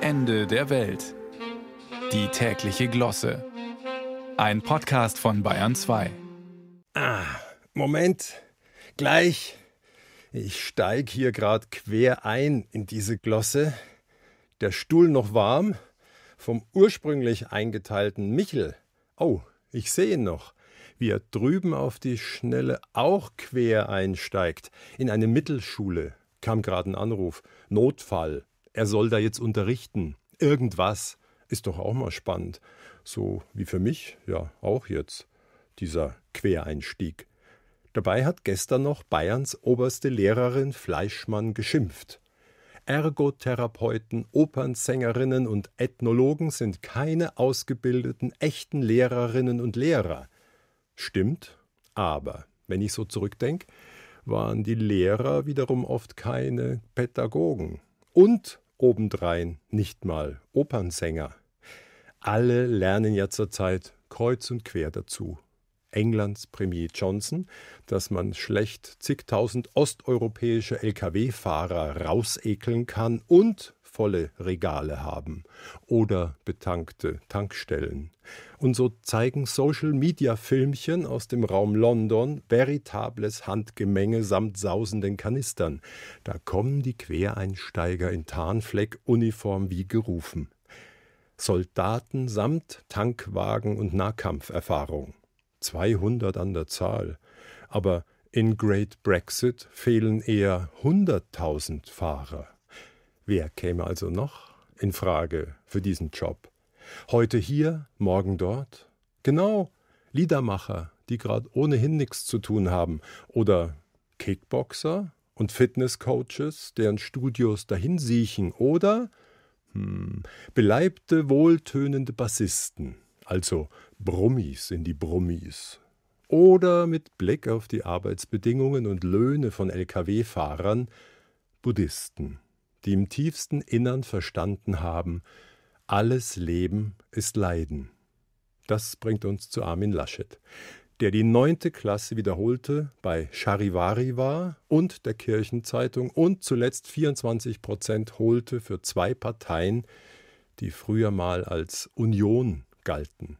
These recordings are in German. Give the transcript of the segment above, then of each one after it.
Ende der Welt. Die tägliche Glosse. Ein Podcast von Bayern 2. Ah, Moment. Gleich. Ich steig hier gerade quer ein in diese Glosse. Der Stuhl noch warm vom ursprünglich eingeteilten Michel. Oh, ich sehe ihn noch wie er drüben auf die Schnelle auch quer einsteigt. In eine Mittelschule kam gerade ein Anruf. Notfall er soll da jetzt unterrichten. Irgendwas ist doch auch mal spannend. So wie für mich ja auch jetzt dieser Quereinstieg. Dabei hat gestern noch Bayerns oberste Lehrerin Fleischmann geschimpft. Ergotherapeuten, Opernsängerinnen und Ethnologen sind keine ausgebildeten, echten Lehrerinnen und Lehrer. Stimmt, aber wenn ich so zurückdenke, waren die Lehrer wiederum oft keine Pädagogen. Und obendrein nicht mal Opernsänger. Alle lernen ja zurzeit kreuz und quer dazu. Englands Premier Johnson, dass man schlecht zigtausend osteuropäische Lkw-Fahrer rausekeln kann und volle Regale haben oder betankte Tankstellen. Und so zeigen Social-Media-Filmchen aus dem Raum London veritables Handgemenge samt sausenden Kanistern. Da kommen die Quereinsteiger in Tarnfleck-Uniform wie gerufen. Soldaten samt Tankwagen und Nahkampferfahrung. 200 an der Zahl. Aber in Great Brexit fehlen eher 100.000 Fahrer. Wer käme also noch in Frage für diesen Job? Heute hier, morgen dort? Genau, Liedermacher, die gerade ohnehin nichts zu tun haben, oder Kickboxer und Fitnesscoaches, deren Studios dahin siechen, oder hm, beleibte, wohltönende Bassisten, also Brummis in die Brummis. Oder mit Blick auf die Arbeitsbedingungen und Löhne von Lkw-Fahrern Buddhisten die im tiefsten Innern verstanden haben, alles Leben ist Leiden. Das bringt uns zu Armin Laschet, der die neunte Klasse wiederholte, bei Charivari war und der Kirchenzeitung und zuletzt 24 Prozent holte für zwei Parteien, die früher mal als Union galten.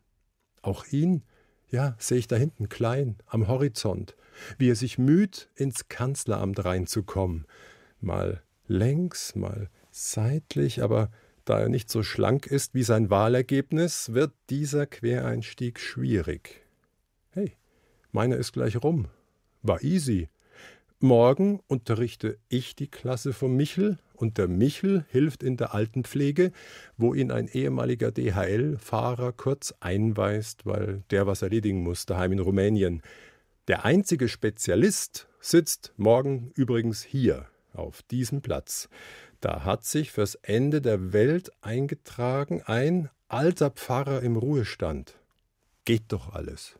Auch ihn, ja, sehe ich da hinten klein am Horizont, wie er sich müht, ins Kanzleramt reinzukommen, mal längs, mal seitlich, aber da er nicht so schlank ist wie sein Wahlergebnis, wird dieser Quereinstieg schwierig. Hey, meiner ist gleich rum. War easy. Morgen unterrichte ich die Klasse von Michel und der Michel hilft in der Altenpflege, wo ihn ein ehemaliger DHL-Fahrer kurz einweist, weil der was erledigen muss daheim in Rumänien. Der einzige Spezialist sitzt morgen übrigens hier auf diesem Platz. Da hat sich fürs Ende der Welt eingetragen ein alter Pfarrer im Ruhestand. Geht doch alles.